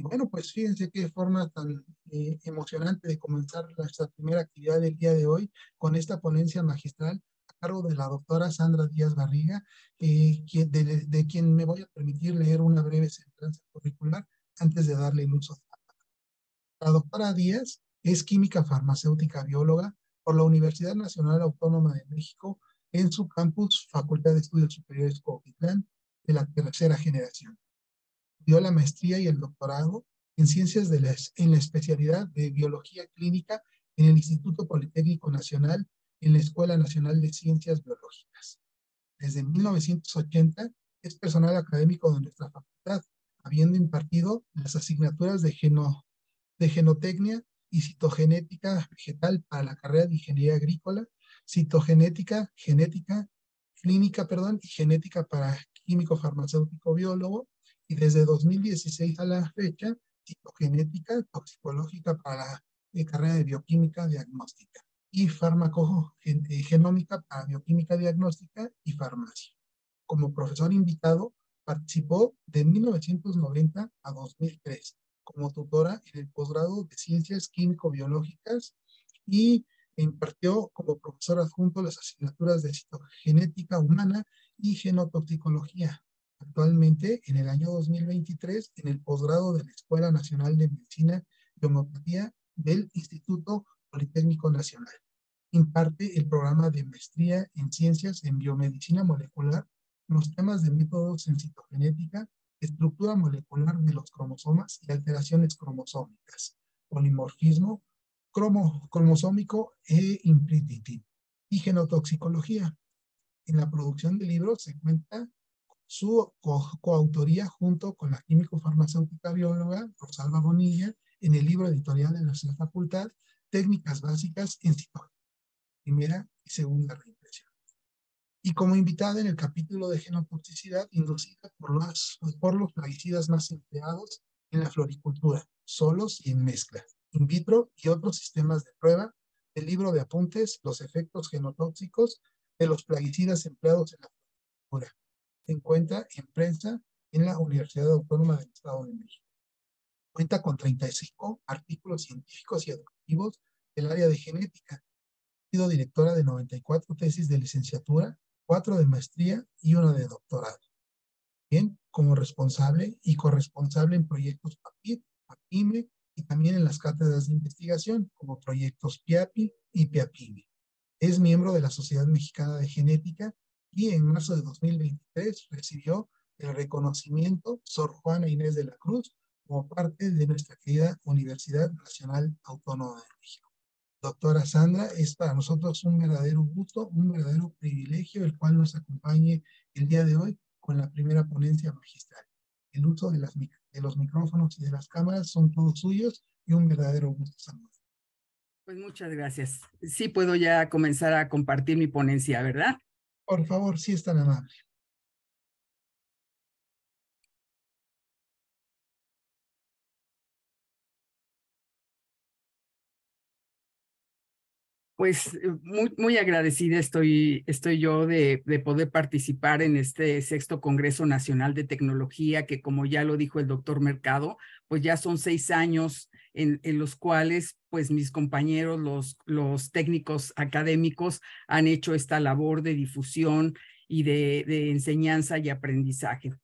Y bueno, pues fíjense qué forma tan eh, emocionante de comenzar nuestra primera actividad del día de hoy con esta ponencia magistral a cargo de la doctora Sandra Díaz Barriga, eh, de, quien me voy a permitir leer una breve sentencia curricular antes de darle el uso. La doctora Díaz es química farmacéutica bióloga por la Universidad Nacional Autónoma de México en su campus Facultad de Estudios Superiores Coquitlán de la tercera generación dio la maestría y el doctorado en ciencias en la especialidad de biología clínica en el Instituto Politécnico Nacional en la Escuela Nacional de Ciencias Biológicas. Desde 1980 es personal académico de nuestra facultad, habiendo impartido las asignaturas de, de genotecnia y citogenética vegetal para la carrera de ingeniería agrícola, citogenética, genética, clínica, perdón, y genética para químico farmacéutico biólogo, y desde 2016 a la fecha, citogenética toxicológica para la eh, carrera de bioquímica diagnóstica y farmacogenómica eh, para bioquímica diagnóstica y farmacia. Como profesor invitado, participó de 1990 a 2003 como tutora en el posgrado de Ciencias Químico-Biológicas y impartió como profesor adjunto las asignaturas de citogenética humana y genotoxicología, actualmente en el año 2023 en el posgrado de la Escuela Nacional de Medicina y del Instituto Politécnico Nacional. Imparte el programa de maestría en ciencias en biomedicina molecular, los temas de métodos en citogenética, estructura molecular de los cromosomas y alteraciones cromosómicas, polimorfismo cromosómico e imprinting y genotoxicología. En la producción de libros se cuenta su coautoría junto con la químico-farmacéutica bióloga Rosalba Bonilla en el libro editorial de nuestra facultad, Técnicas Básicas en Citología, primera y segunda reimpresión. Y como invitada en el capítulo de genotoxicidad inducida por, por los plaguicidas más empleados en la floricultura, solos y en mezcla, in vitro y otros sistemas de prueba, el libro de apuntes, los efectos genotóxicos de los plaguicidas empleados en la floricultura, encuentra en prensa en la Universidad Autónoma del Estado de México. Cuenta con 35 artículos científicos y educativos del área de genética. Ha sido directora de 94 tesis de licenciatura, 4 de maestría y una de doctorado. Bien, como responsable y corresponsable en proyectos papi PAPIME y también en las cátedras de investigación como proyectos PIAPI y PIAPIME. Es miembro de la Sociedad Mexicana de Genética y en marzo de 2023 recibió el reconocimiento Sor Juana Inés de la Cruz como parte de nuestra querida Universidad Nacional Autónoma de México. Doctora Sandra, es para nosotros un verdadero gusto, un verdadero privilegio el cual nos acompañe el día de hoy con la primera ponencia magistral. El uso de, las, de los micrófonos y de las cámaras son todos suyos y un verdadero gusto Sandra. Pues muchas gracias. Sí puedo ya comenzar a compartir mi ponencia, ¿verdad? Por favor, si sí es tan pues eh, muy, muy agradecida estoy, estoy yo de, poder participar en este sexto Congreso Nacional de Tecnología, que como ya lo dijo el doctor Mercado, pues ya son seis años en, los cuales pues mis compañeros, los, técnicos académicos han hecho esta labor de difusión y de enseñanza y aprendizaje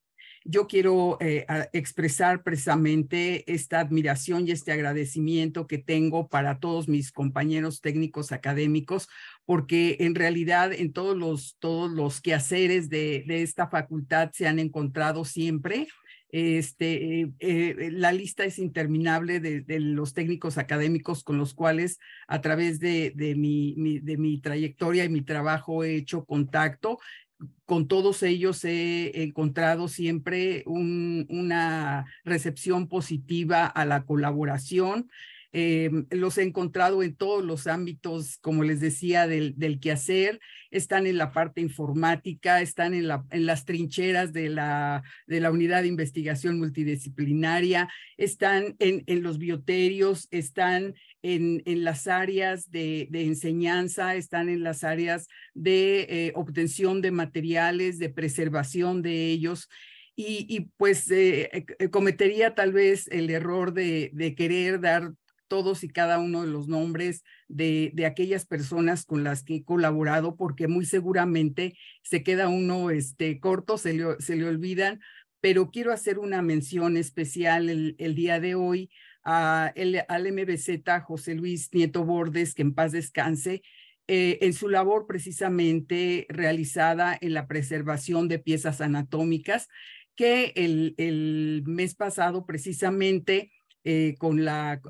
yo quiero eh, expresar precisamente esta admiración y este agradecimiento que tengo para todos mis compañeros técnicos académicos, porque en realidad en todos los, todos los quehaceres de, esta facultad se han encontrado siempre este, eh, eh, la lista es interminable de, los técnicos académicos con los cuales a través de, mi, de mi trayectoria y mi trabajo he hecho contacto con todos ellos he encontrado siempre una recepción positiva a la colaboración, Em, los he encontrado en todos los ámbitos, como les decía, del, quehacer, están en la parte informática, están en, las trincheras de la, de la unidad de investigación multidisciplinaria, están en, los bioterios, están en, las áreas de, enseñanza, están en las áreas de eh, obtención de materiales, de preservación de ellos. Y, pues eh, eh, cometería tal vez el error de querer dar todos y cada uno de los nombres de, aquellas personas con las que he colaborado, porque muy seguramente se queda uno este, corto, se le, se le olvidan, pero quiero hacer una mención especial el, día de hoy a el, al MBZ José Luis Nieto Bordes, que en paz descanse, eh, en su labor precisamente realizada en la preservación de piezas anatómicas, que el, el mes pasado precisamente eh, con la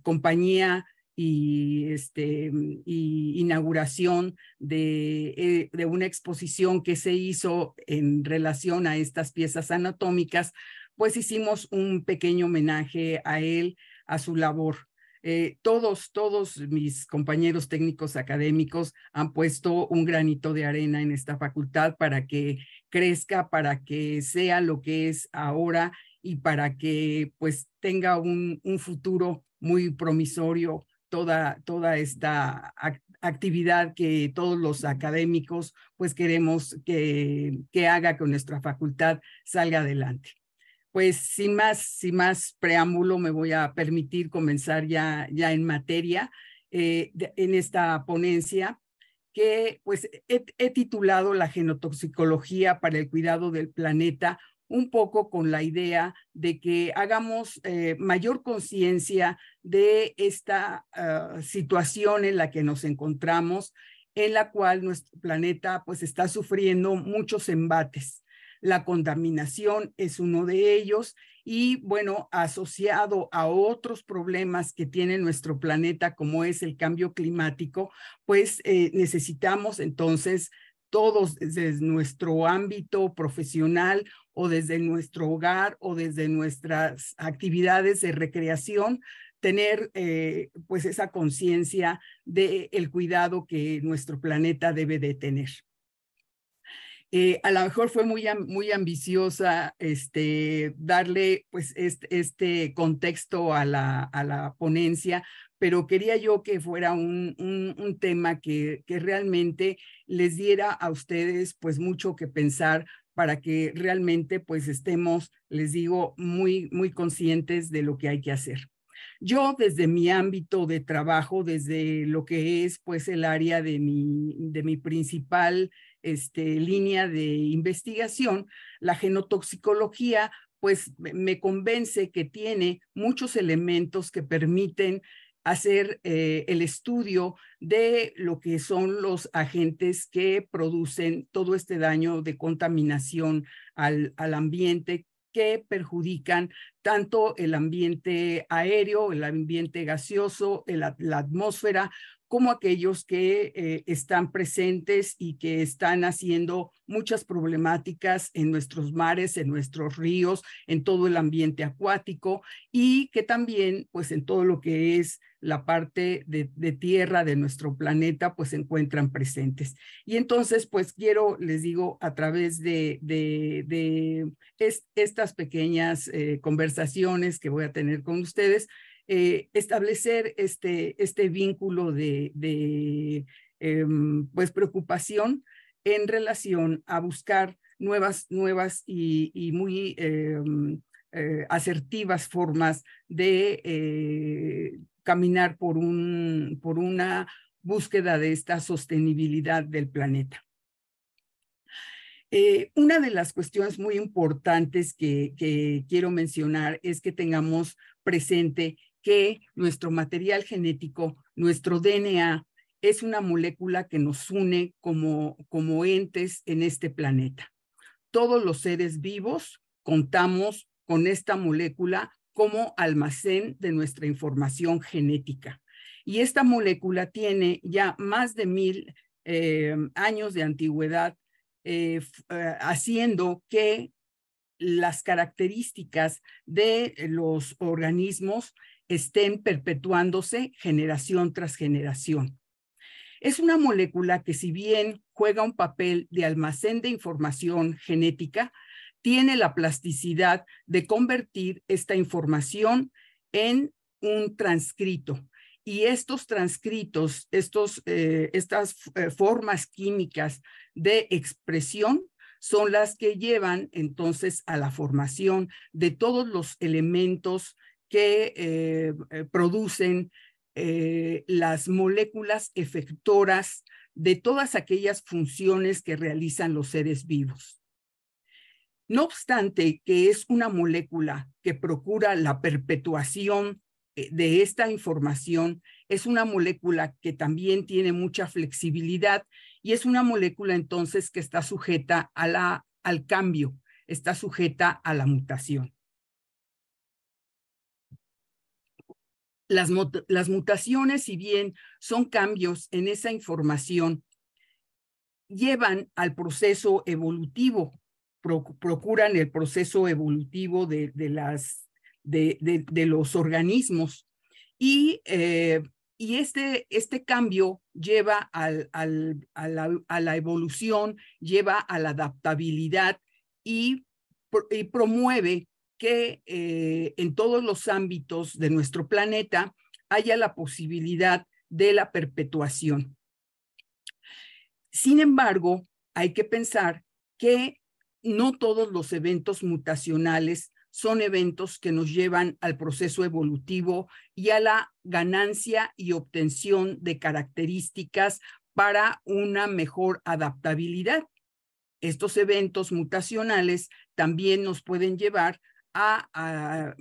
compañía y este, inauguración eh, de, una exposición que se hizo en relación a estas piezas anatómicas, pues hicimos un pequeño homenaje a él, a su labor. Eh, todos, todos mis compañeros técnicos académicos han puesto un granito de arena en esta facultad para que crezca, para que sea lo que es ahora y para que pues tenga un, futuro muy promisorio toda, toda esta actividad que todos los académicos pues queremos que, que haga que nuestra facultad salga adelante. Pues sin más, sin más preámbulo, me voy a permitir comenzar ya, ya en materia eh, en esta ponencia que pues he titulado La genotoxicología para el cuidado del planeta, un poco con la idea de que hagamos eh, mayor conciencia de esta ah, situación en la que nos encontramos, en la cual nuestro planeta pues está sufriendo muchos embates. La contaminación es uno de ellos y bueno, asociado a otros problemas que tiene nuestro planeta como es el cambio climático, pues eh, necesitamos entonces todos desde nuestro ámbito profesional o desde nuestro hogar o desde nuestras actividades de recreación, tener eh, pues esa conciencia del cuidado que nuestro planeta debe de tener. Eh, a lo mejor fue muy, muy ambiciosa este, darle pues, este, contexto a la, a la, ponencia, pero quería yo que fuera un, un tema que, que, realmente les diera a ustedes pues, mucho que pensar para que realmente pues, estemos, les digo, muy, muy conscientes de lo que hay que hacer. Yo desde mi ámbito de trabajo, desde lo que es pues el área de mi, de mi principal este, línea de investigación, la genotoxicología, pues me convence que tiene muchos elementos que permiten hacer eh, el estudio de lo que son los agentes que producen todo este daño de contaminación al, ambiente que perjudican tanto el ambiente aéreo, el ambiente gaseoso, la atmósfera como aquellos que eh, están presentes y que están haciendo muchas problemáticas en nuestros mares, en nuestros ríos, en todo el ambiente acuático y que también, pues en todo lo que es la parte de, tierra de nuestro planeta, pues se encuentran presentes. Y entonces, pues quiero, les digo, a través de, estas pequeñas eh, conversaciones que voy a tener con ustedes, eh, establecer este, este vínculo de, em, pues preocupación en relación a buscar nuevas, nuevas y, muy em, eh, asertivas formas de eh, caminar por, un, por una búsqueda de esta sostenibilidad del planeta. una de las cuestiones muy importantes que, quiero mencionar es que tengamos presente que nuestro material genético, nuestro DNA, es una molécula que nos une como, entes en este planeta. Todos los seres vivos contamos con esta molécula como almacén de nuestra información genética. Y esta molécula tiene ya más de mil eh, años de antigüedad, eh, eh, haciendo que las características de los organismos estén perpetuándose generación tras generación. Es una molécula que si bien juega un papel de almacén de información genética, tiene la plasticidad de convertir esta información en un transcrito. Y estos transcritos, eh, estas eh, formas químicas de expresión son las que llevan entonces a la formación de todos los elementos que eh, eh, producen eh, las moléculas efectoras de todas aquellas funciones que realizan los seres vivos. No obstante que es una molécula que procura la perpetuación de esta información, es una molécula que también tiene mucha flexibilidad y es una molécula entonces que está sujeta al cambio, está sujeta a la mutación. las, mutaciones, si bien son cambios en esa información, llevan al proceso evolutivo, procuran el proceso evolutivo de, los organismos. Y, eh, y este, este cambio lleva a, la, evolución, lleva a la adaptabilidad y promueve que eh, en todos los ámbitos de nuestro planeta haya la posibilidad de la perpetuación. Sin embargo, hay que pensar que no todos los eventos mutacionales son eventos que nos llevan al proceso evolutivo y a la ganancia y obtención de características para una mejor adaptabilidad. Estos eventos mutacionales también nos pueden llevar a,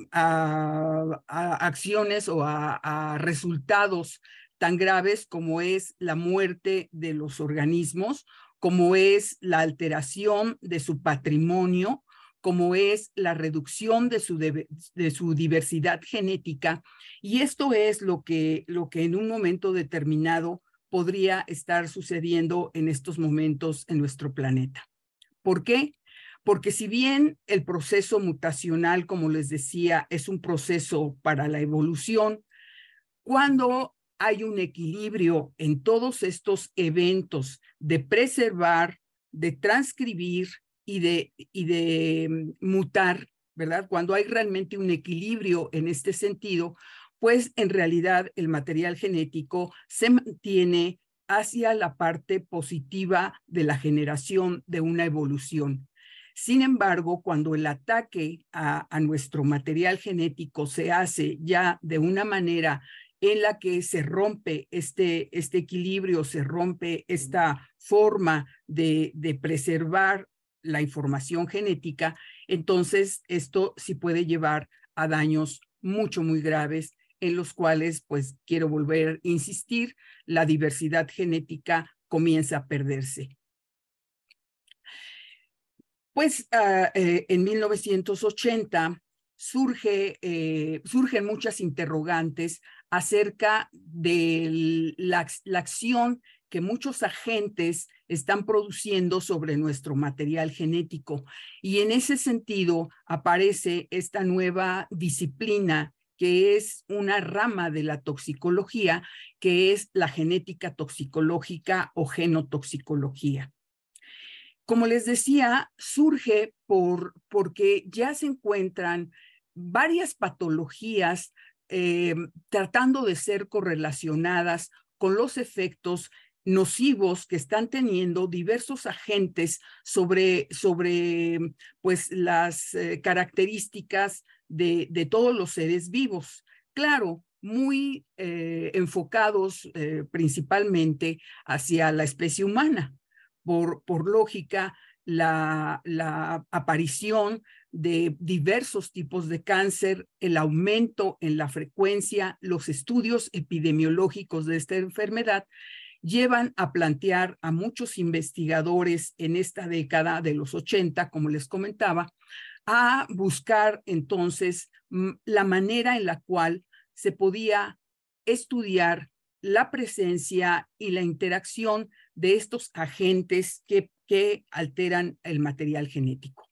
acciones o a resultados tan graves como es la muerte de los organismos, como es la alteración de su patrimonio, como es la reducción de su, de su diversidad genética. Y esto es lo que, lo que en un momento determinado podría estar sucediendo en estos momentos en nuestro planeta. ¿Por qué? porque si bien el proceso mutacional, como les decía, es un proceso para la evolución, cuando hay un equilibrio en todos estos eventos de preservar, de transcribir y de, y de mm, mutar, ¿verdad? Cuando hay realmente un equilibrio en este sentido, pues en realidad el material genético se mantiene hacia la parte positiva de la generación de una evolución. Sin embargo, cuando el ataque a, nuestro material genético se hace ya de una manera en la que se rompe este, este, equilibrio, se rompe esta forma de, de, preservar la información genética, entonces esto sí puede llevar a daños mucho, muy graves, en los cuales, pues quiero volver a insistir, la diversidad genética comienza a perderse. Pues ah, eh, en 1980 surge, eh, surgen muchas interrogantes acerca de la acción que muchos agentes están produciendo sobre nuestro material genético. Y en ese sentido aparece esta nueva disciplina que es una rama de la toxicología, que es la genética toxicológica o genotoxicología. Como les decía, surge porque ya se encuentran varias patologías eh, tratando de ser correlacionadas con los efectos nocivos que están teniendo diversos agentes sobre, sobre pues, las eh, características de, todos los seres vivos. Claro, muy eh, enfocados principalmente hacia la especie humana, por, lógica, la, la, aparición de diversos tipos de cáncer, el aumento en la frecuencia, los estudios epidemiológicos de esta enfermedad llevan a plantear a muchos investigadores en esta década de los 80, como les comentaba, a buscar entonces mm, la manera en la cual se podía estudiar la presencia y la interacción de estos agentes que, que alteran el material genético.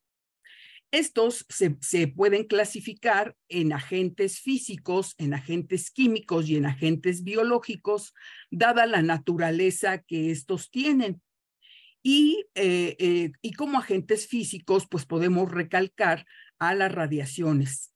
Estos se, se, pueden clasificar en agentes físicos, en agentes químicos y en agentes biológicos, dada la naturaleza que estos tienen. Y, eh, eh, y como agentes físicos, pues podemos recalcar a las radiaciones.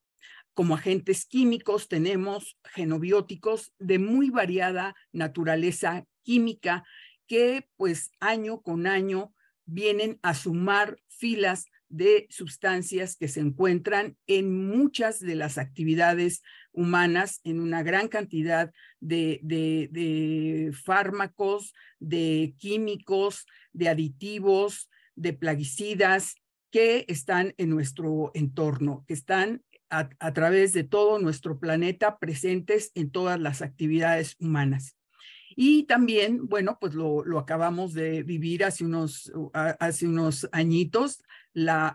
Como agentes químicos tenemos genobióticos de muy variada naturaleza química que pues año con año vienen a sumar filas de sustancias que se encuentran en muchas de las actividades humanas, en una gran cantidad de, de, fármacos, de químicos, de aditivos, de plaguicidas que están en nuestro entorno, que están a través de todo nuestro planeta presentes en todas las actividades humanas. Y también, bueno, pues lo, acabamos de vivir hace unos, uh, hace unos añitos, la,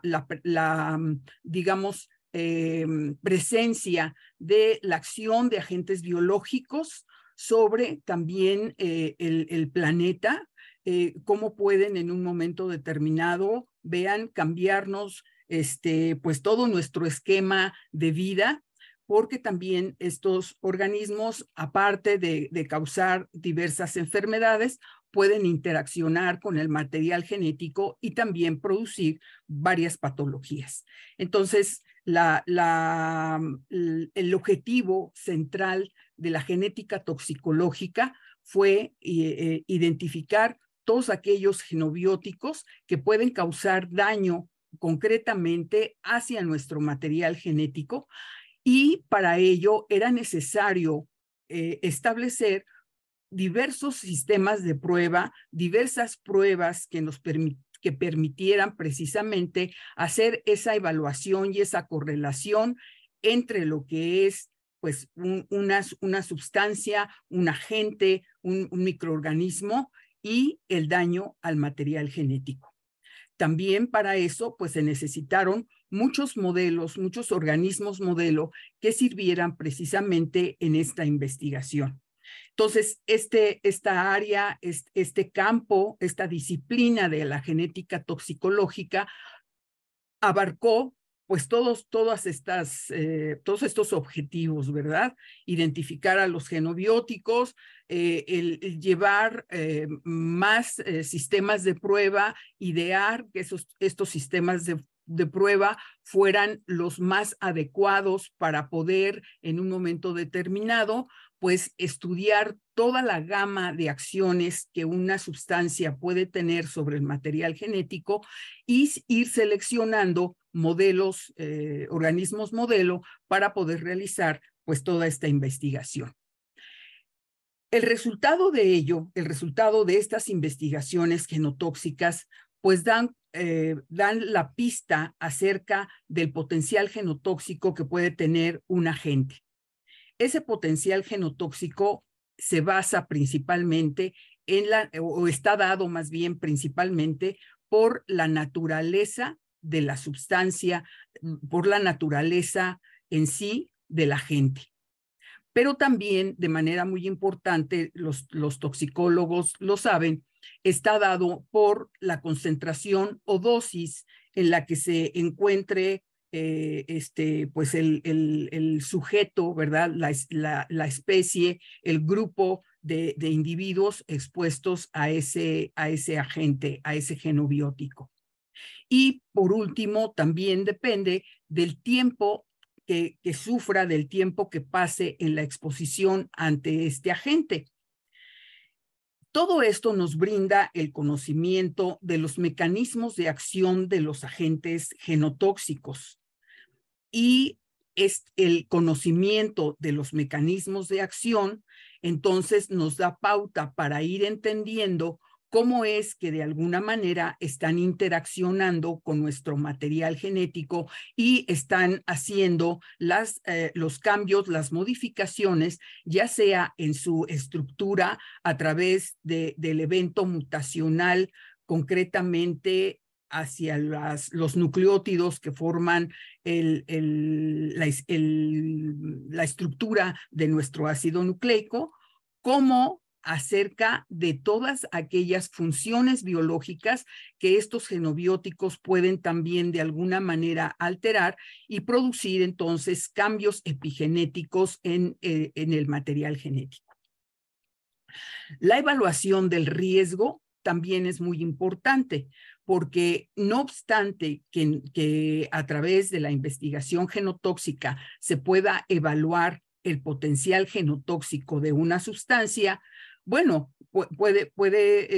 mm, digamos, eh, presencia de la acción de agentes biológicos sobre también eh, el, planeta, eh, cómo pueden en un momento determinado, vean, cambiarnos este, pues todo nuestro esquema de vida porque también estos organismos, aparte de, causar diversas enfermedades, pueden interaccionar con el material genético y también producir varias patologías. Entonces, el objetivo central de la genética toxicológica fue eh, eh, identificar todos aquellos genobióticos que pueden causar daño concretamente hacia nuestro material genético y para ello era necesario eh, establecer diversos sistemas de prueba, diversas pruebas que nos permitieran precisamente hacer esa evaluación y esa correlación entre lo que es pues una, una, sustancia, un agente, un, un microorganismo y el daño al material genético. También para eso pues se necesitaron muchos modelos, muchos organismos modelo que sirvieran precisamente en esta investigación. Entonces, este, esta área, este, campo, esta disciplina de la genética toxicológica abarcó pues todos, todas estas, eh, todos estos objetivos, ¿verdad? Identificar a los genobióticos, eh, el, llevar eh, más sistemas de prueba, idear que esos, estos sistemas de de prueba fueran los más adecuados para poder en un momento determinado pues estudiar toda la gama de acciones que una sustancia puede tener sobre el material genético y ir seleccionando modelos, eh, organismos modelo para poder realizar pues toda esta investigación. El resultado de ello, el resultado de estas investigaciones genotóxicas, pues dan eh, dan la pista acerca del potencial genotóxico que puede tener un agente. Ese potencial genotóxico se basa principalmente en la, o está dado más bien principalmente por la naturaleza de la sustancia, por la naturaleza en sí de la gente. Pero también, de manera muy importante, los toxicólogos lo saben, está dado por la concentración o dosis en la que se encuentre eh, este, pues el, sujeto, ¿verdad? La, especie, el grupo de, individuos expuestos a ese, agente, a ese genobiótico. Y por último, también depende del tiempo que, sufra, del tiempo que pase en la exposición ante este agente. Todo esto nos brinda el conocimiento de los mecanismos de acción de los agentes genotóxicos y es el conocimiento de los mecanismos de acción, entonces nos da pauta para ir entendiendo cómo es que de alguna manera están interaccionando con nuestro material genético y están haciendo eh, los cambios, las modificaciones, ya sea en su estructura a través del evento mutacional concretamente hacia los nucleótidos que forman la, estructura de nuestro ácido nucleico, cómo acerca de todas aquellas funciones biológicas que estos genobióticos pueden también de alguna manera alterar y producir entonces cambios epigenéticos en, eh, el material genético. La evaluación del riesgo también es muy importante porque no obstante que a través de la investigación genotóxica se pueda evaluar el potencial genotóxico de una sustancia, bueno, puede,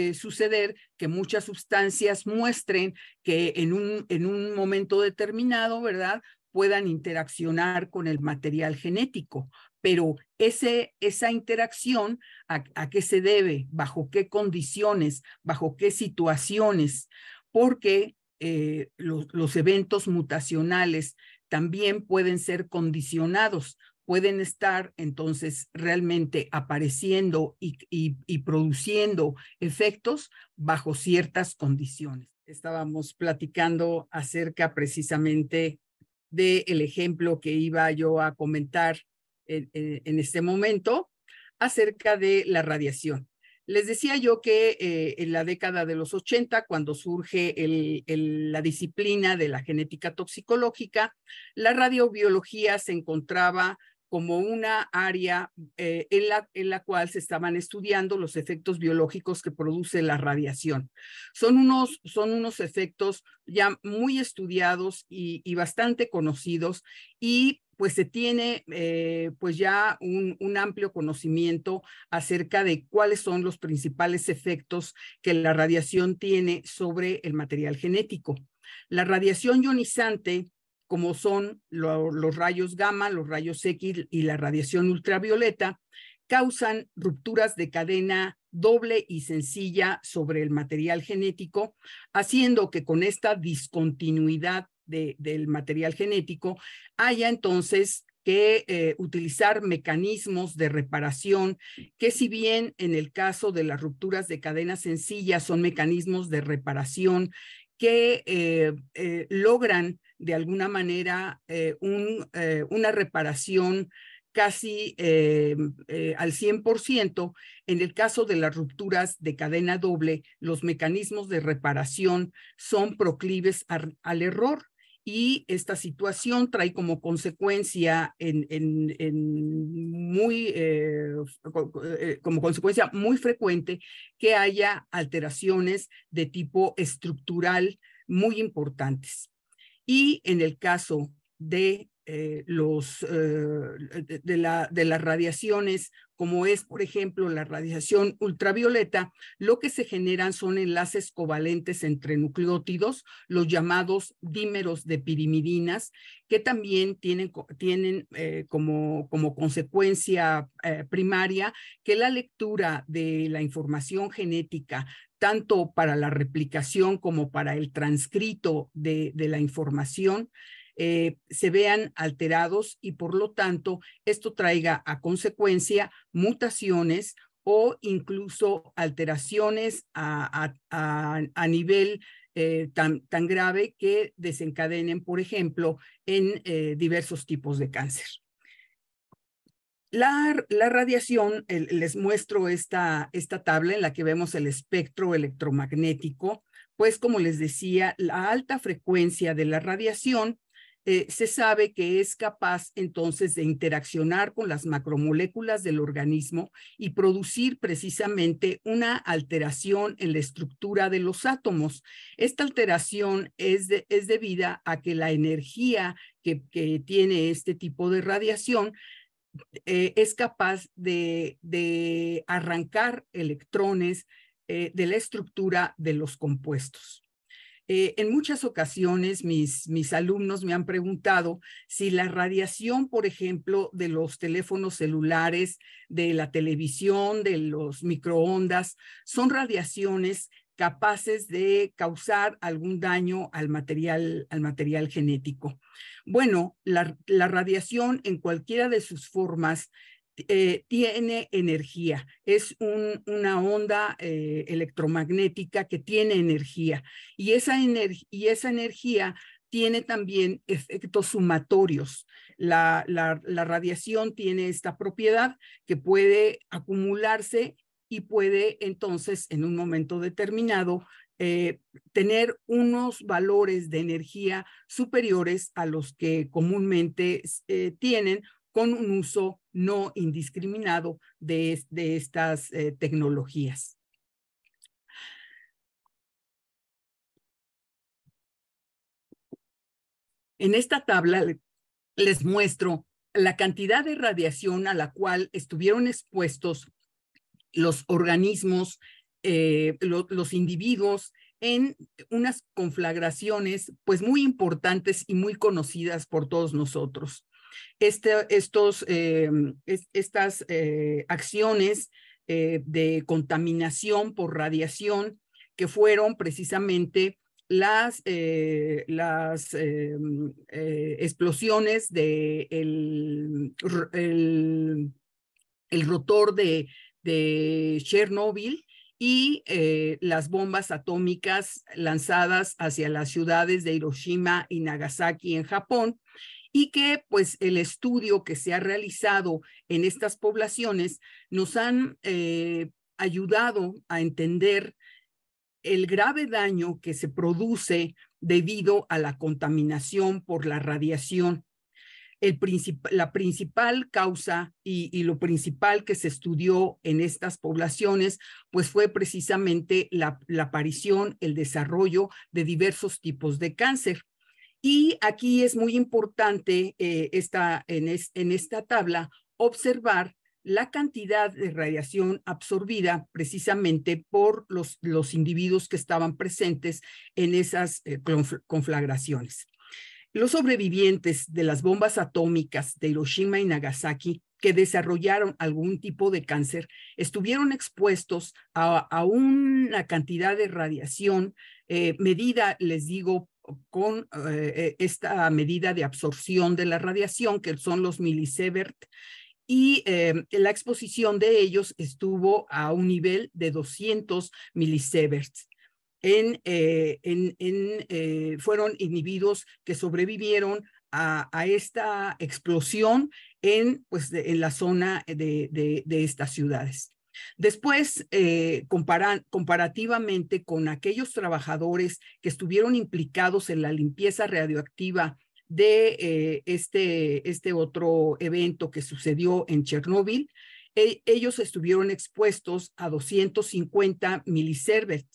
eh, suceder que muchas sustancias muestren que en un, momento determinado, ¿verdad? puedan interaccionar con el material genético, pero esa interacción, ¿a, qué se debe? ¿Bajo qué condiciones? ¿Bajo qué situaciones? Porque eh, los eventos mutacionales también pueden ser condicionados pueden estar entonces realmente apareciendo y, produciendo efectos bajo ciertas condiciones. Estábamos platicando acerca precisamente del el ejemplo que iba yo a comentar en, este momento acerca de la radiación. Les decía yo que eh, en la década de los 80, cuando surge la disciplina de la genética toxicológica, la radiobiología se encontraba como una área eh, en, la, en la cual se estaban estudiando los efectos biológicos que produce la radiación. Son unos, son unos efectos ya muy estudiados y, bastante conocidos y pues se tiene eh, pues ya un, un, amplio conocimiento acerca de cuáles son los principales efectos que la radiación tiene sobre el material genético. La radiación ionizante como son los rayos gamma, los rayos X y la radiación ultravioleta, causan rupturas de cadena doble y sencilla sobre el material genético, haciendo que con esta discontinuidad del material genético haya entonces que eh, utilizar mecanismos de reparación que si bien en el caso de las rupturas de cadena sencilla son mecanismos de reparación que eh, eh, logran de alguna manera eh, eh, una reparación casi eh, al 100%. En el caso de las rupturas de cadena doble, los mecanismos de reparación son proclives al error y esta situación trae como consecuencia en, muy como consecuencia muy frecuente que haya alteraciones de tipo estructural muy importantes. Y en el caso de, eh, los, eh, de, la, de las radiaciones, como es, por ejemplo, la radiación ultravioleta, lo que se generan son enlaces covalentes entre nucleótidos, los llamados dímeros de pirimidinas, que también tienen, tienen eh, como, como, consecuencia primaria que la lectura de la información genética tanto para la replicación como para el transcrito de, la información, eh, se vean alterados y por lo tanto esto traiga a consecuencia mutaciones o incluso alteraciones a, nivel eh, tan, grave que desencadenen, por ejemplo, en eh, diversos tipos de cáncer. La, radiación, les muestro esta, esta tabla en la que vemos el espectro electromagnético, pues como les decía, la alta frecuencia de la radiación eh, se sabe que es capaz entonces de interaccionar con las macromoléculas del organismo y producir precisamente una alteración en la estructura de los átomos. Esta alteración es, es debida a que la energía que, que tiene este tipo de radiación eh, es capaz de, arrancar electrones eh, de la estructura de los compuestos. Eh, en muchas ocasiones mis, mis alumnos me han preguntado si la radiación, por ejemplo, de los teléfonos celulares, de la televisión, de los microondas, son radiaciones capaces de causar algún daño al material, al material genético. Bueno, la, radiación en cualquiera de sus formas eh, tiene energía, es una onda eh, electromagnética que tiene energía y esa, y esa energía tiene también efectos sumatorios. la, radiación tiene esta propiedad que puede acumularse y puede entonces en un momento determinado eh, tener unos valores de energía superiores a los que comúnmente eh, tienen con un uso no indiscriminado de, estas eh, tecnologías. En esta tabla les muestro la cantidad de radiación a la cual estuvieron expuestos los organismos, eh, los individuos en unas conflagraciones pues muy importantes y muy conocidas por todos nosotros. Este, estos, eh, estas eh, acciones de contaminación por radiación que fueron precisamente las, las explosiones del el, rotor de de Chernóbil y eh, las bombas atómicas lanzadas hacia las ciudades de Hiroshima y Nagasaki en Japón y que pues el estudio que se ha realizado en estas poblaciones nos han eh, ayudado a entender el grave daño que se produce debido a la contaminación por la radiación la principal causa y, lo principal que se estudió en estas poblaciones, pues fue precisamente la, aparición, el desarrollo de diversos tipos de cáncer. Y aquí es muy importante eh, esta, en, esta tabla observar la cantidad de radiación absorbida precisamente por los, individuos que estaban presentes en esas eh, conflagraciones. Los sobrevivientes de las bombas atómicas de Hiroshima y Nagasaki que desarrollaron algún tipo de cáncer estuvieron expuestos a, una cantidad de radiación eh, medida, les digo, con eh, eh, esta medida de absorción de la radiación, que son los milisievert, y la exposición de ellos estuvo a un nivel de 200 milisieverts. Eh, eh, fueron individuos que sobrevivieron a, esta explosión en, pues, en la zona de, estas ciudades. Después, eh, comparativamente con aquellos trabajadores que estuvieron implicados en la limpieza radioactiva de este, este otro evento que sucedió en Chernóbil, e, ellos estuvieron expuestos a 250 milisieverts,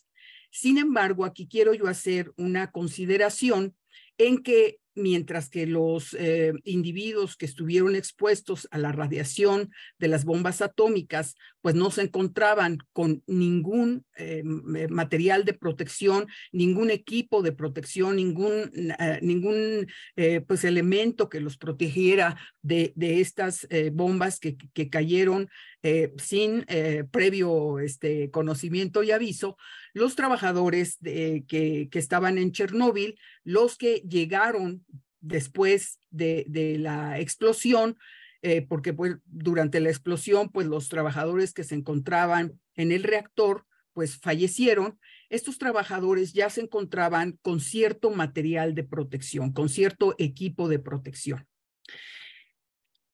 sin embargo, aquí quiero yo hacer una consideración en que mientras que los eh, individuos que estuvieron expuestos a la radiación de las bombas atómicas, pues no se encontraban con ningún eh, material de protección, ningún equipo de protección, ningún, eh, pues elemento que los protegiera de, de estas bombas que, que cayeron sin previo este, conocimiento y aviso, los trabajadores que, estaban en Chernóbil, los que llegaron después de, la explosión, eh, porque pues, durante la explosión, pues los trabajadores que se encontraban en el reactor, pues fallecieron. Estos trabajadores ya se encontraban con cierto material de protección, con cierto equipo de protección.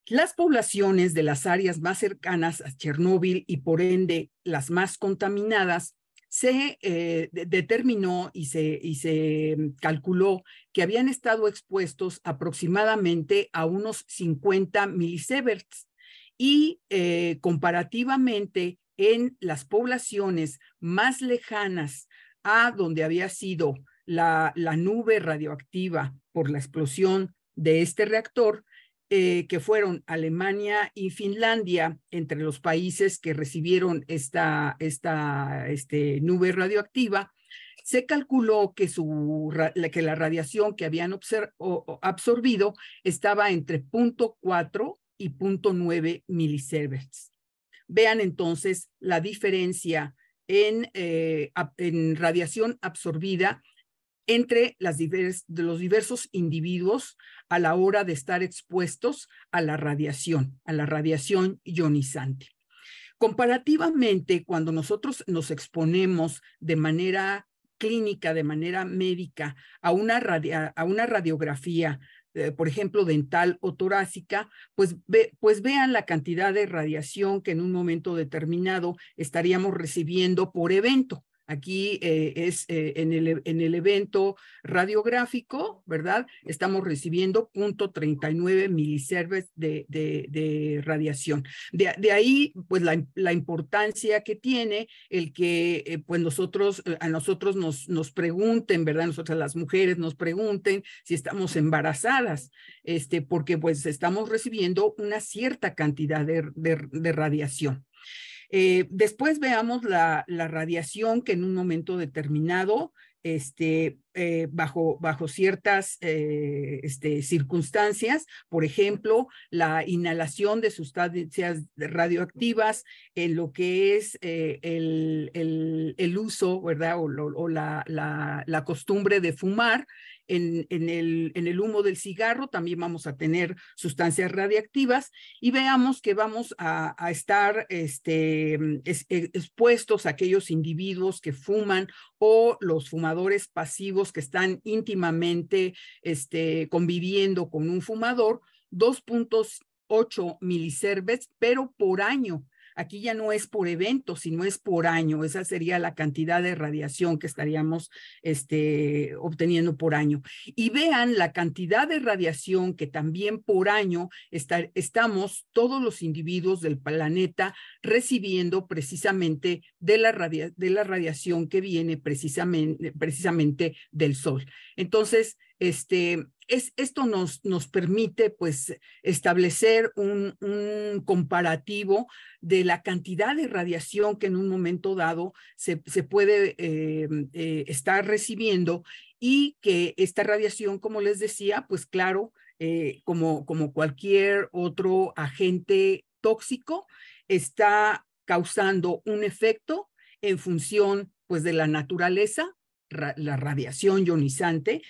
Las poblaciones de las áreas más cercanas a Chernóbil y por ende las más contaminadas se eh, determinó y se, mm, calculó que habían estado expuestos aproximadamente a unos 50 milisieverts y eh, comparativamente en las poblaciones más lejanas a donde había sido la nube radioactiva por la explosión de este reactor, eh, que fueron Alemania y Finlandia entre los países que recibieron esta, esta este, nube radioactiva, se calculó que, que la radiación que habían absorbido estaba entre 0.4 y 0.9 milisieverts. Vean entonces la diferencia en, eh, radiación absorbida entre las de los diversos individuos a la hora de estar expuestos a la radiación, a la radiación ionizante. Comparativamente, cuando nosotros nos exponemos de manera clínica, de manera médica, a una, a una radiografía, eh, por ejemplo, dental o torácica, pues, pues vean la cantidad de radiación que en un momento determinado estaríamos recibiendo por evento. Aquí eh, es eh, en, el, e, en, el, evento radiográfico, ¿verdad? Estamos recibiendo 0.39 miliserves de, de, de, radiación. De, ahí, pues, la, importancia que tiene el que, eh, pues, nosotros, a nosotros nos, nos pregunten, ¿verdad? Nosotras las mujeres nos pregunten si estamos embarazadas, este, porque, pues, estamos recibiendo una cierta cantidad de, de radiación. Eh, después veamos la, radiación que en un momento determinado, este, eh, bajo, bajo, ciertas eh, este, circunstancias, por ejemplo, la inhalación de sustancias radioactivas, en lo que es el, uso, ¿verdad? O, la costumbre de fumar, en, el, humo del cigarro también vamos a tener sustancias radiactivas y veamos que vamos a, estar este, mm, e, expuestos a aquellos individuos que fuman o los fumadores pasivos que están íntimamente este, conviviendo con un fumador, 2.8 miliserves, pero por año Aquí ya no es por evento, sino es por año. Esa sería la cantidad de radiación que estaríamos este, obteniendo por año. Y vean la cantidad de radiación que también por año está, estamos todos los individuos del planeta recibiendo precisamente de la, de la radiación que viene precisamente del Sol. Entonces, este, es, esto nos, nos permite pues, establecer un, comparativo de la cantidad de radiación que en un momento dado se, puede eh, eh, estar recibiendo y que esta radiación, como les decía, pues claro, eh, como, como cualquier otro agente tóxico, está causando un efecto en función pues de la naturaleza, la radiación ionizante,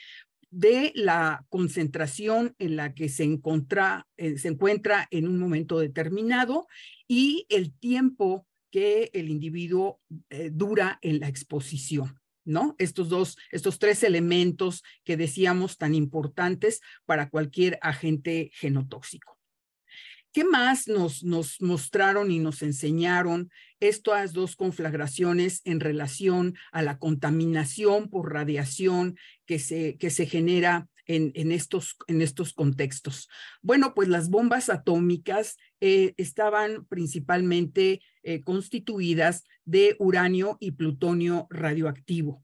de la concentración en la que se encuentra, eh, se encuentra en un momento determinado y el tiempo que el individuo eh, dura en la exposición. ¿no? Estos dos, estos tres elementos que decíamos tan importantes para cualquier agente genotóxico. ¿Qué más nos, nos mostraron y nos enseñaron estas dos conflagraciones en relación a la contaminación por radiación que se, que se genera en, en, estos, en estos contextos? Bueno, pues las bombas atómicas eh, estaban principalmente eh, constituidas de uranio y plutonio radioactivo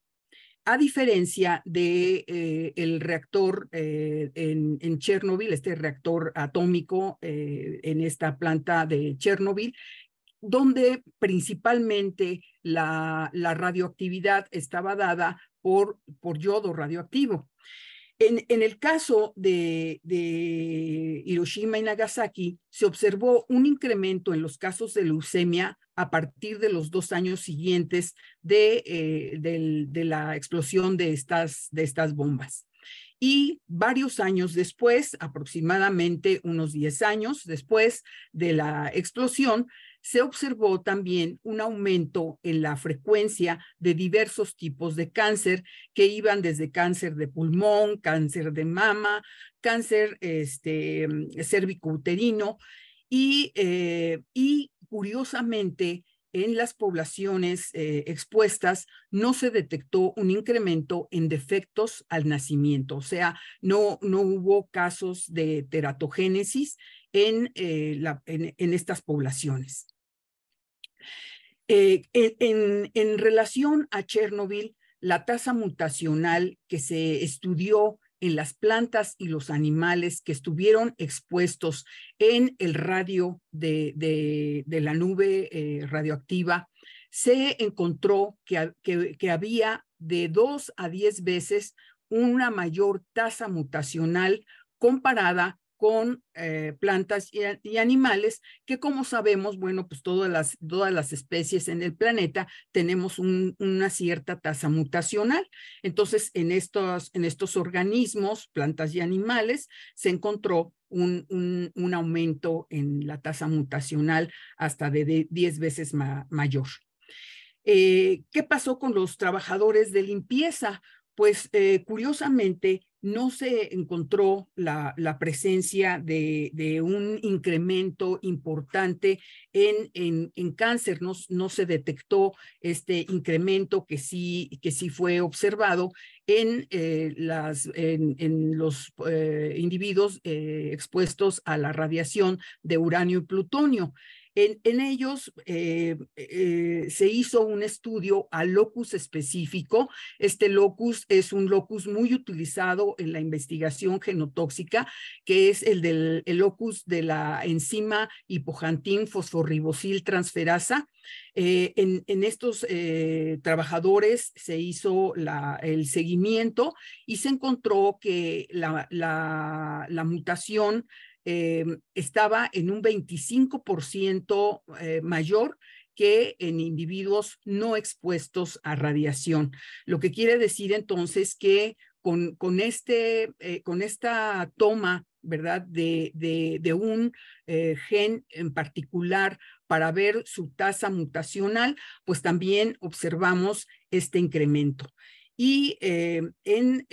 a diferencia de eh, el reactor eh, en, Chernobyl, este reactor atómico eh, en esta planta de Chernobyl, donde principalmente la, radioactividad estaba dada por, yodo radioactivo. En, el caso de Hiroshima y Nagasaki, se observó un incremento en los casos de leucemia a partir de los dos años siguientes de, eh, de la explosión de estas, de estas bombas. Y varios años después, aproximadamente unos 10 años después de la explosión, se observó también un aumento en la frecuencia de diversos tipos de cáncer que iban desde cáncer de pulmón, cáncer de mama, cáncer este, mm, uterino y eh, curiosamente, en las poblaciones eh, expuestas no se detectó un incremento en defectos al nacimiento, o sea, no, hubo casos de teratogénesis en, eh, estas poblaciones. Eh, en, en relación a Chernobyl, la tasa mutacional que se estudió en las plantas y los animales que estuvieron expuestos en el radio de, de, la nube eh, radioactiva, se encontró que, había de dos a diez veces una mayor tasa mutacional comparada con eh, plantas y, animales, que como sabemos, bueno, pues todas las, especies en el planeta tenemos una cierta tasa mutacional. Entonces, en estos, organismos, plantas y animales, se encontró un, aumento en la tasa mutacional hasta de 10 veces mayor. Eh, ¿Qué pasó con los trabajadores de limpieza? Pues eh, curiosamente, no se encontró la, presencia de, un incremento importante en, cáncer, no, se detectó este incremento que sí, fue observado en, eh, los eh, individuos eh, expuestos a la radiación de uranio y plutonio. En, ellos eh, eh, se hizo un estudio al locus específico. Este locus es un locus muy utilizado en la investigación genotóxica, que es el del locus de la enzima hipojantín fosforribosil transferasa. Eh, en, estos trabajadores se hizo el seguimiento y se encontró que la mutación Em, estaba en un 25% eh, mayor que en individuos no expuestos a radiación, lo que quiere decir entonces que con, con, este, eh, con esta toma, ¿verdad?, de, de, un eh, gen en particular para ver su tasa mutacional, pues también observamos este incremento. Y en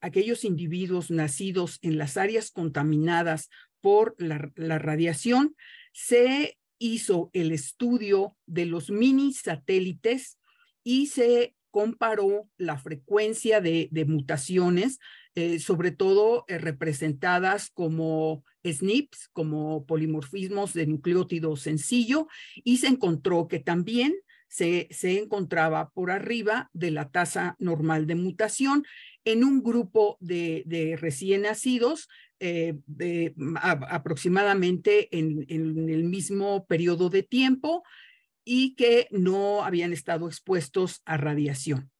aquellos individuos nacidos en las áreas contaminadas por la, radiación, se hizo el estudio de los mini satélites y se comparó la frecuencia de, mutaciones, eh, sobre todo eh, representadas como SNPs, como polimorfismos de nucleótido sencillo, y se encontró que también se, encontraba por arriba de la tasa normal de mutación en un grupo de recién nacidos eh, mm, aproximadamente en, el mismo periodo de tiempo y que no habían estado expuestos a radiación.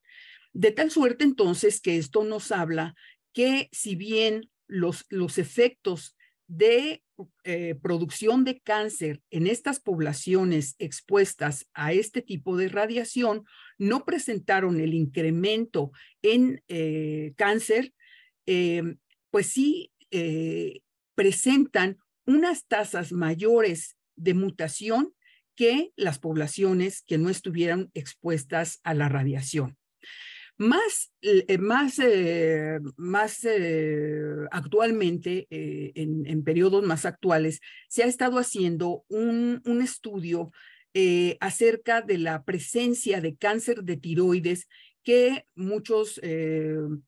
De tal suerte entonces que esto nos habla que si bien los, los efectos de eh, producción de cáncer en estas poblaciones expuestas a este tipo de radiación no presentaron el incremento en eh, cáncer, pues sí eh, presentan unas tasas mayores de mutación que las poblaciones que no estuvieran expuestas a la radiación. Más, eh, más, eh, más actualmente, en, periodos más actuales, se ha estado haciendo un, un estudio acerca de la presencia de cáncer de tiroides que muchos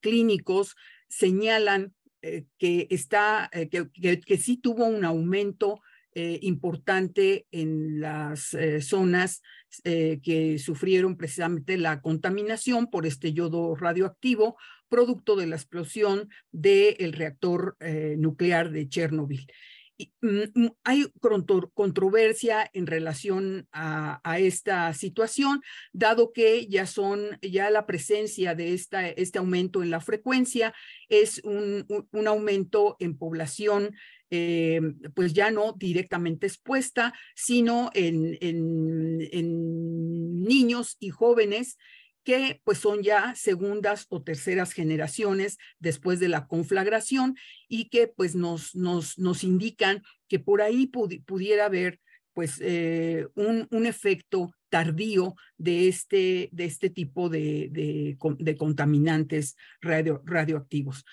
clínicos señalan eh, eh, que, sí tuvo un aumento eh, importante en las zonas que sufrieron precisamente la contaminación por este yodo radioactivo, producto de la explosión del reactor nuclear de Chernobyl. Mm, mm, hay controversia en relación a, esta situación, dado que ya son, ya la presencia de esta, este aumento en la frecuencia es un, aumento en población eh, pues ya no directamente expuesta, sino en, en niños y jóvenes que pues son ya segundas o terceras generaciones después de la conflagración y que pues nos, nos, nos indican que por ahí pudiera haber pues eh, un, un, efecto tardío de este, de este tipo de, contaminantes radioactivos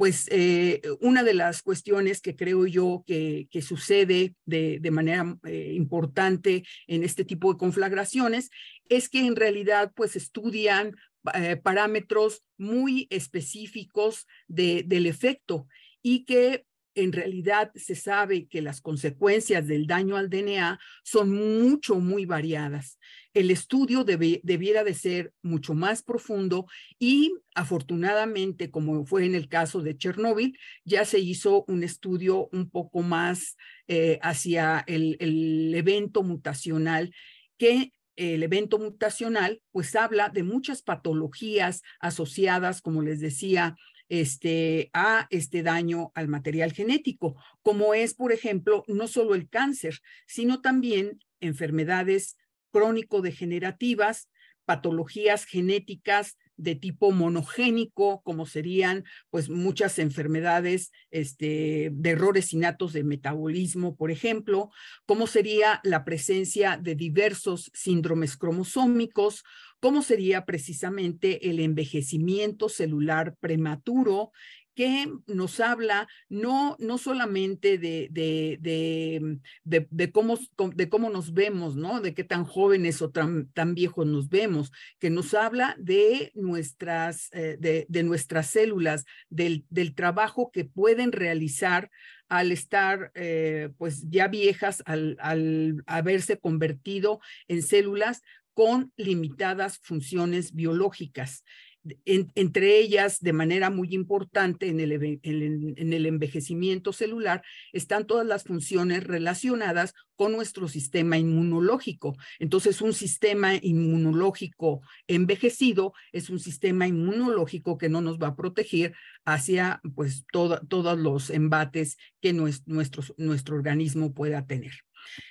pues eh, una de las cuestiones que creo yo que, sucede de, manera eh, importante en este tipo de conflagraciones es que en realidad pues estudian eh, parámetros muy específicos del efecto y que en realidad se sabe que las consecuencias del daño al DNA son mucho, muy variadas el estudio debiera de ser mucho más profundo y afortunadamente, como fue en el caso de Chernóbil, ya se hizo un estudio un poco más eh, hacia el, evento mutacional que el evento mutacional, pues habla de muchas patologías asociadas, como les decía, este, a este daño al material genético, como es, por ejemplo, no solo el cáncer, sino también enfermedades crónico-degenerativas, patologías genéticas de tipo monogénico, como serían pues muchas enfermedades este, de errores innatos de metabolismo, por ejemplo, cómo sería la presencia de diversos síndromes cromosómicos, cómo sería precisamente el envejecimiento celular prematuro, que nos habla no, no solamente de, de, mm, cómo, nos vemos, De qué tan jóvenes o tan, viejos nos vemos, que nos habla de nuestras, eh, de, nuestras células, del, trabajo que pueden realizar al estar eh, pues ya viejas, al haberse convertido en células con limitadas funciones biológicas entre ellas, de manera muy importante en el, envejecimiento celular, están todas las funciones relacionadas con nuestro sistema inmunológico. Entonces, un sistema inmunológico envejecido es un sistema inmunológico que no nos va a proteger hacia pues, todos los embates que nuestro organismo pueda tener.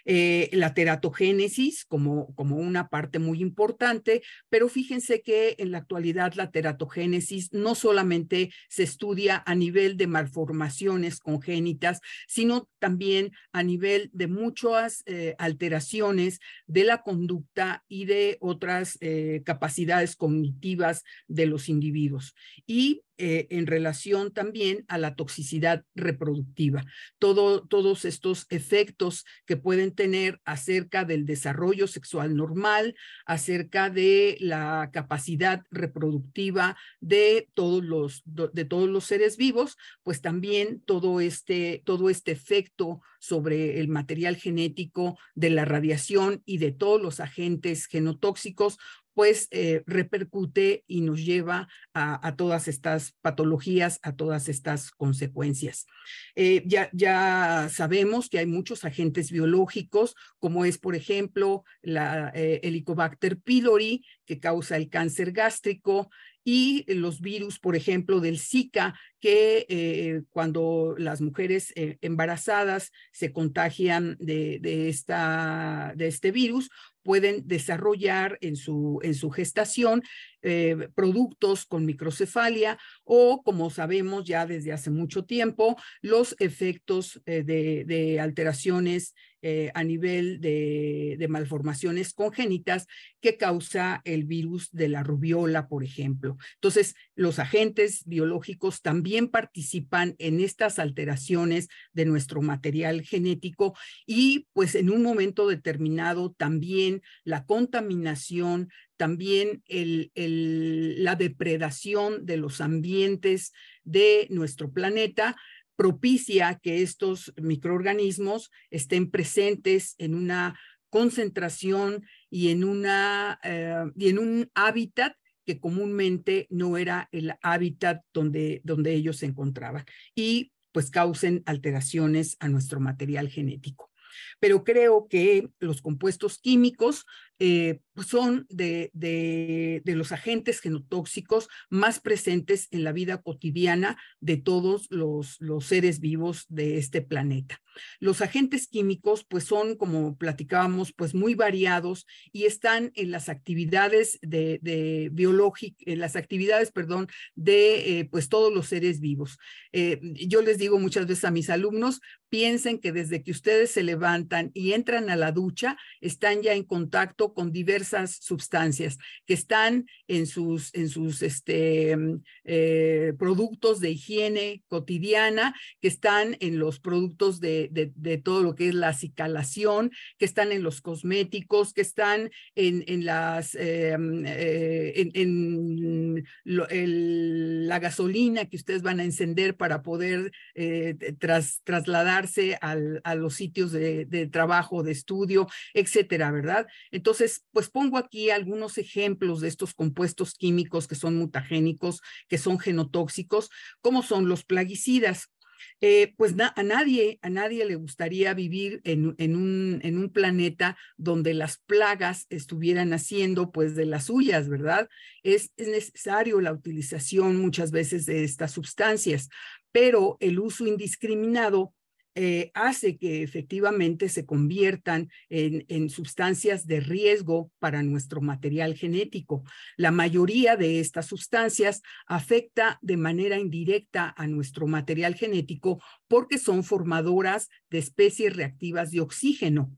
Eh, la teratogénesis como, como una parte muy importante, pero fíjense que en la actualidad la teratogénesis no solamente se estudia a nivel de malformaciones congénitas, sino también a nivel de muchas eh, alteraciones de la conducta y de otras eh, capacidades cognitivas de los individuos. Y eh, en relación también a la toxicidad reproductiva. todos estos efectos que pueden tener acerca del desarrollo sexual normal, acerca de la capacidad reproductiva de todos los, de todos los seres vivos, pues también todo este, todo este efecto sobre el material genético de la radiación y de todos los agentes genotóxicos pues eh, repercute y nos lleva a, todas estas patologías, a todas estas consecuencias. Eh, ya, ya sabemos que hay muchos agentes biológicos, como es, por ejemplo, el eh, Helicobacter pylori, que causa el cáncer gástrico, y los virus, por ejemplo, del Zika, que cuando las mujeres embarazadas se contagian de, de este virus, pueden desarrollar en su, en su gestación eh, productos con microcefalia o, como sabemos ya desde hace mucho tiempo, los efectos eh, de, alteraciones eh, a nivel de, de, malformaciones congénitas que causa el virus de la rubiola, por ejemplo. Entonces, los agentes biológicos también participan en estas alteraciones de nuestro material genético y pues en un momento determinado también la contaminación también la depredación de los ambientes de nuestro planeta propicia que estos microorganismos estén presentes en una concentración y en, una, eh, y en un hábitat que comúnmente no era el hábitat donde, donde ellos se encontraban y pues causen alteraciones a nuestro material genético pero creo que los compuestos químicos eh, pues, son de, los agentes genotóxicos más presentes en la vida cotidiana de todos los, los, seres vivos de este planeta. Los agentes químicos, pues son, como platicábamos, pues muy variados y están en las actividades de, de en las actividades, perdón, de eh, pues todos los seres vivos. Eh, yo les digo muchas veces a mis alumnos, piensen que desde que ustedes se levantan, y entran a la ducha están ya en contacto con diversas sustancias que están en sus, en sus este, mm, eh, productos de higiene cotidiana, que están en los productos de, de, todo lo que es la acicalación, que están en los cosméticos, que están en, en las eh, mm, eh, en, la gasolina que ustedes van a encender para poder trasladarse a los sitios de de trabajo, de estudio, etcétera, ¿verdad? Entonces, pues pongo aquí algunos ejemplos de estos compuestos químicos que son mutagénicos, que son genotóxicos, como son los plaguicidas. Eh, pues a nadie, a nadie le gustaría vivir en, un, en, un, planeta donde las plagas estuvieran haciendo pues de las suyas, ¿verdad? Es, es necesario la utilización muchas veces de estas sustancias, pero el uso indiscriminado eh, hace que efectivamente se conviertan en, en, sustancias de riesgo para nuestro material genético. La mayoría de estas sustancias afecta de manera indirecta a nuestro material genético porque son formadoras de especies reactivas de oxígeno.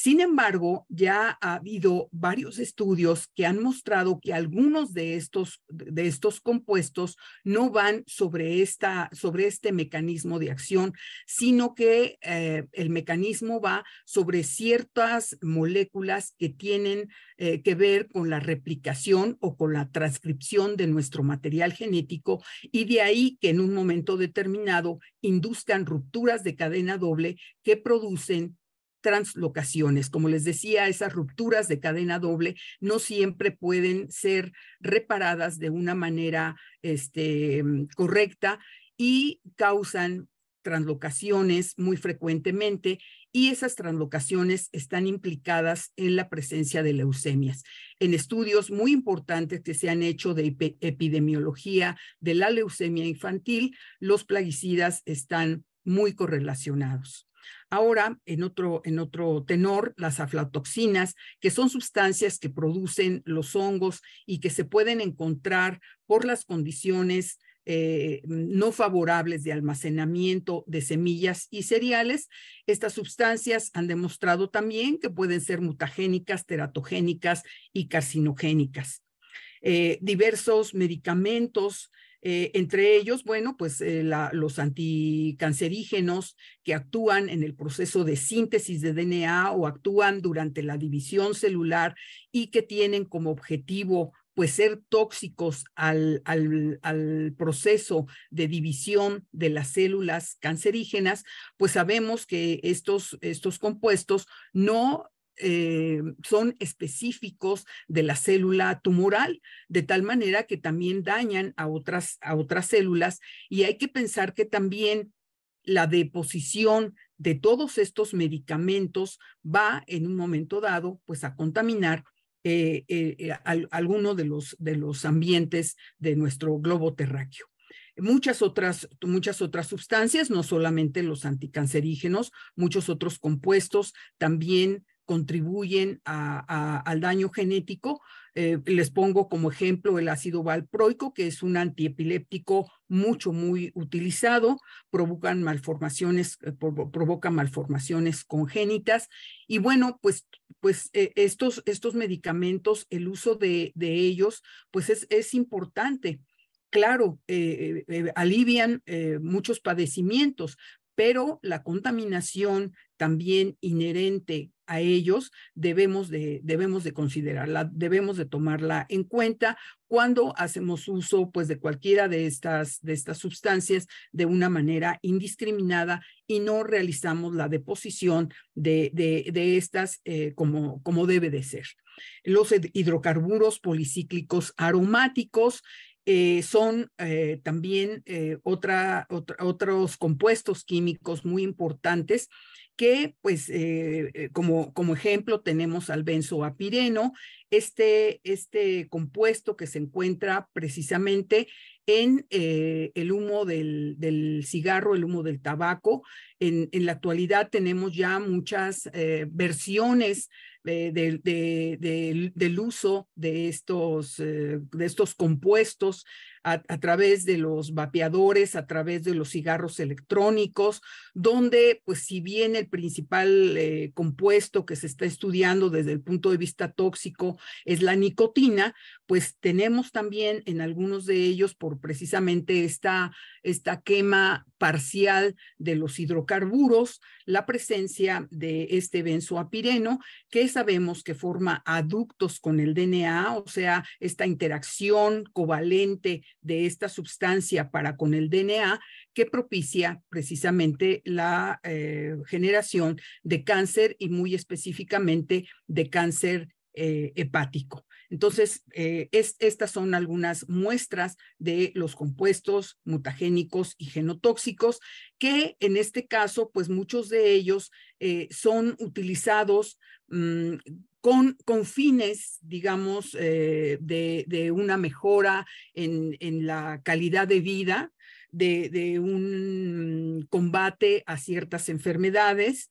Sin embargo, ya ha habido varios estudios que han mostrado que algunos de estos, de estos compuestos no van sobre, esta, sobre este mecanismo de acción, sino que eh, el mecanismo va sobre ciertas moléculas que tienen eh, que ver con la replicación o con la transcripción de nuestro material genético y de ahí que en un momento determinado induzcan rupturas de cadena doble que producen translocaciones. Como les decía, esas rupturas de cadena doble no siempre pueden ser reparadas de una manera este, mm, correcta y causan translocaciones muy frecuentemente y esas translocaciones están implicadas en la presencia de leucemias. En estudios muy importantes que se han hecho de epidemiología de la leucemia infantil, los plaguicidas están muy correlacionados. Ahora, en otro, tenor, las aflatoxinas, que son sustancias que producen los hongos y que se pueden encontrar por las condiciones eh, no favorables de almacenamiento de semillas y cereales. Estas sustancias han demostrado también que pueden ser mutagénicas, teratogénicas y carcinogénicas. Eh, diversos medicamentos eh, entre ellos, bueno, pues eh, los anticancerígenos que actúan en el proceso de síntesis de DNA o actúan durante la división celular y que tienen como objetivo pues ser tóxicos al, al, proceso de división de las células cancerígenas, pues sabemos que estos, estos compuestos no eh, son específicos de la célula tumoral, de tal manera que también dañan a otras, a otras células. Y hay que pensar que también la deposición de todos estos medicamentos va en un momento dado pues a contaminar eh, eh, alguno de los, de los ambientes de nuestro globo terráqueo muchas otras, muchas otras sustancias, no solamente los anticancerígenos, muchos otros compuestos, también contribuyen al daño genético. Eh, les pongo como ejemplo el ácido valproico, que es un antiepiléptico mucho, muy utilizado, provocan malformaciones, eh, provoca malformaciones congénitas. Y bueno, pues, pues eh, estos, estos medicamentos, el uso de, ellos, pues es, importante claro, alivian muchos padecimientos, pero la contaminación también inherente a ellos debemos de, debemos de considerarla, debemos de tomarla en cuenta cuando hacemos uso pues de cualquiera de estas, de estas sustancias de una manera indiscriminada y no realizamos la deposición de, estas eh, como, como debe de ser los hidrocarburos policíclicos aromáticos eh, son eh, también eh, otros compuestos químicos muy importantes que, pues, como, como ejemplo tenemos al benzoapireno, este, este compuesto que se encuentra precisamente en el humo del, del, cigarro, el humo del tabaco. En, en la actualidad tenemos ya muchas versiones del uso de estos, eh, de estos compuestos a, través de los vapeadores, a través de los cigarros electrónicos, donde, pues si bien el principal eh, compuesto que se está estudiando desde el punto de vista tóxico es la nicotina, pues tenemos también en algunos de ellos por precisamente esta, esta quema parcial de los hidrocarburos, la presencia de este benzoapireno, que sabemos que forma aductos con el DNA, o sea, esta interacción covalente de esta sustancia para con el DNA, que propicia precisamente la eh, generación de cáncer y muy específicamente de cáncer eh, hepático. Entonces, eh, estas son algunas muestras de los compuestos mutagénicos y genotóxicos que en este caso, pues muchos de ellos eh, son utilizados mm, con, fines, digamos, eh, de, una mejora en, la calidad de vida, de, un mm, combate a ciertas enfermedades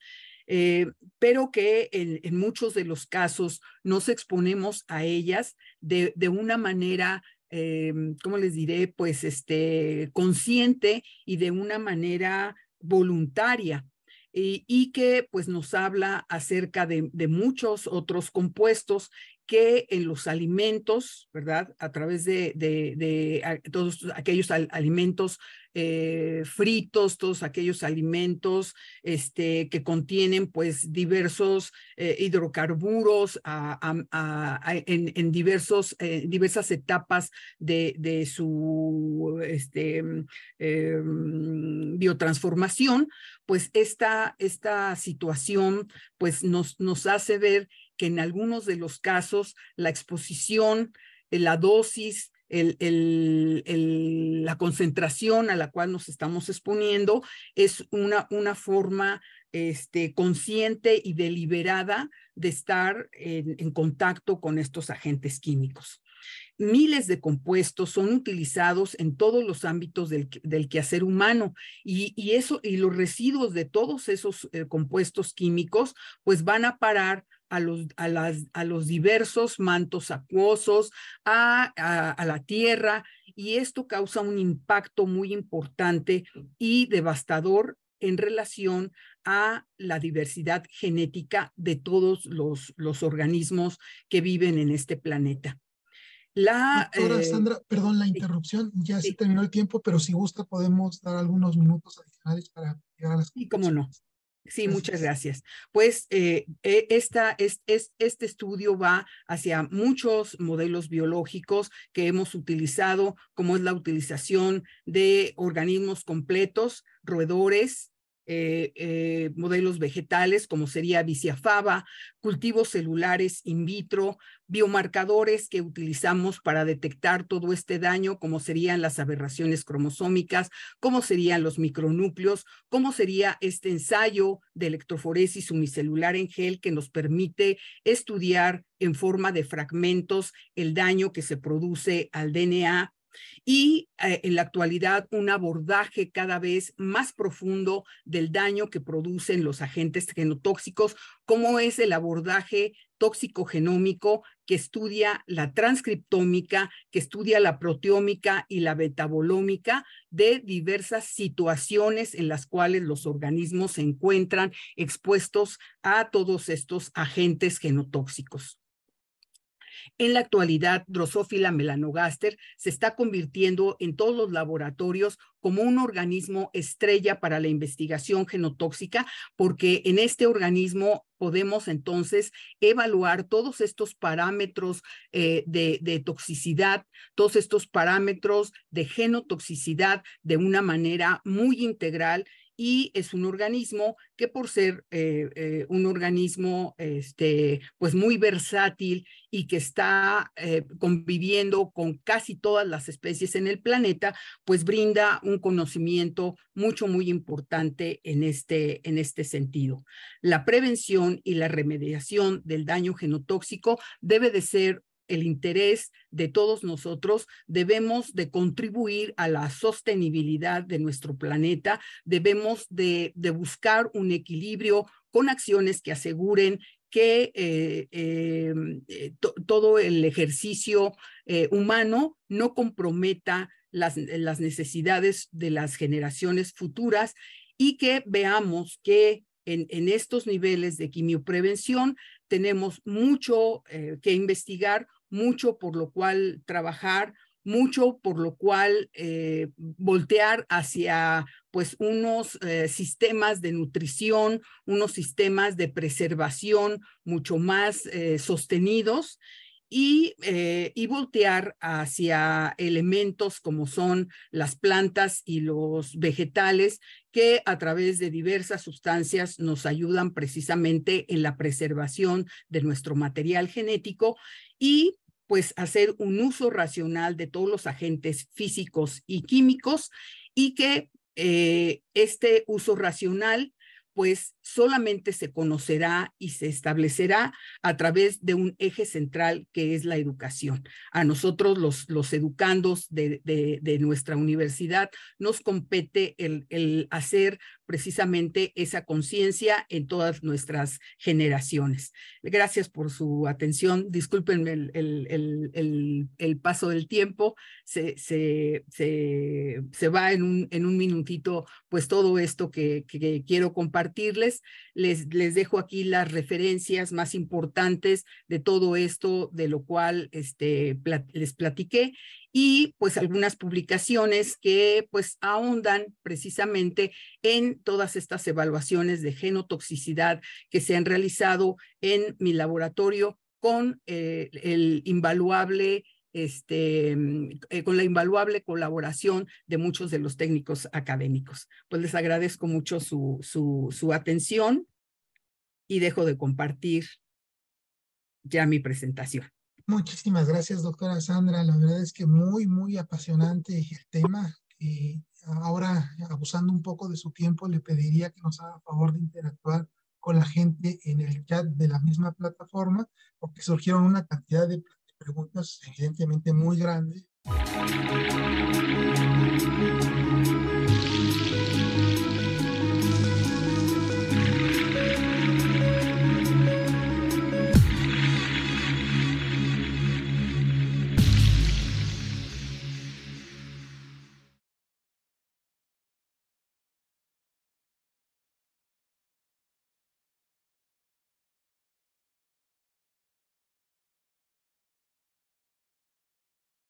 eh, pero que en, muchos de los casos nos exponemos a ellas de, una manera eh, ¿cómo les diré? Pues este, consciente y de una manera voluntaria. Y, que pues nos habla acerca de, muchos otros compuestos que en los alimentos, ¿verdad? A través de, de, todos aquellos alimentos eh, fritos, todos aquellos alimentos este, que contienen pues diversos eh, hidrocarburos en, diversos, eh, diversas etapas de, de su este, mm, mm, biotransformación, pues esta, esta situación pues nos, nos hace ver que en algunos de los casos la exposición, eh, la dosis, la concentración a la cual nos estamos exponiendo es una, una forma este, consciente y deliberada de estar en, contacto con estos agentes químicos. Miles de compuestos son utilizados en todos los ámbitos del, quehacer humano y, eso, y los residuos de todos esos eh, compuestos químicos pues van a parar a los, a las, a los diversos mantos acuosos, a, a, la tierra, y esto causa un impacto muy importante y devastador en relación a la diversidad genética de todos los, los organismos que viven en este planeta. La, Doctora eh, Sandra, perdón la interrupción, ya se terminó el tiempo, pero si gusta podemos dar algunos minutos adicionales para llegar a las Y cómo no. Sí, muchas gracias. Pues eh, e, esta, este estudio va hacia muchos modelos biológicos que hemos utilizado, como es la utilización de organismos completos, roedores, eh, eh, modelos vegetales como sería biciafaba, cultivos celulares in vitro, biomarcadores que utilizamos para detectar todo este daño, como serían las aberraciones cromosómicas, como serían los micronúcleos, como sería este ensayo de electroforesis unicelular en gel que nos permite estudiar en forma de fragmentos el daño que se produce al DNA y eh, en la actualidad un abordaje cada vez más profundo del daño que producen los agentes genotóxicos, como es el abordaje tóxico-genómico que estudia la transcriptómica, que estudia la proteómica y la metabolómica de diversas situaciones en las cuales los organismos se encuentran expuestos a todos estos agentes genotóxicos. En la actualidad, Drosophila melanogaster se está convirtiendo en todos los laboratorios como un organismo estrella para la investigación genotóxica, porque en este organismo podemos entonces evaluar todos estos parámetros eh, de, toxicidad, todos estos parámetros de genotoxicidad de una manera muy integral y es un organismo que por ser eh, eh, un organismo este, pues muy versátil y que está eh, conviviendo con casi todas las especies en el planeta, pues brinda un conocimiento mucho, muy importante en este, en este sentido. La prevención y la remediación del daño genotóxico debe de ser el interés de todos nosotros, debemos de contribuir a la sostenibilidad de nuestro planeta, debemos de, buscar un equilibrio con acciones que aseguren que eh, eh, eh, todo el ejercicio humano no comprometa las, necesidades de las generaciones futuras y que veamos que en, estos niveles de quimioprevención tenemos mucho que investigar mucho por lo cual trabajar, mucho por lo cual eh, voltear hacia pues unos eh, sistemas de nutrición, unos sistemas de preservación mucho más eh, sostenidos y, y, voltear hacia elementos como son las plantas y los vegetales que a través de diversas sustancias nos ayudan precisamente en la preservación de nuestro material genético y pues hacer un uso racional de todos los agentes físicos y químicos y que eh, este uso racional pues solamente se conocerá y se establecerá a través de un eje central que es la educación. A nosotros los, los educandos de, de, nuestra universidad nos compete el, el hacer precisamente esa conciencia en todas nuestras generaciones. Gracias por su atención. discúlpenme el, el, el, paso del tiempo. Se, se, se, se va en un, en un minutito pues todo esto que, que quiero compartir les, dejo aquí las referencias más importantes de todo esto, de lo cual este, les platiqué y pues algunas publicaciones que pues ahondan precisamente en todas estas evaluaciones de genotoxicidad que se han realizado en mi laboratorio con eh, el invaluable este, mm, eh, con la invaluable colaboración de muchos de los técnicos académicos. Pues les agradezco mucho su, su, su atención y dejo de compartir ya mi presentación. Muchísimas gracias, doctora Sandra. La verdad es que muy, muy apasionante el tema. Y ahora, abusando un poco de su tiempo, le pediría que nos haga favor de interactuar con la gente en el chat de la misma plataforma, porque surgieron una cantidad de preguntas evidentemente muy grandes.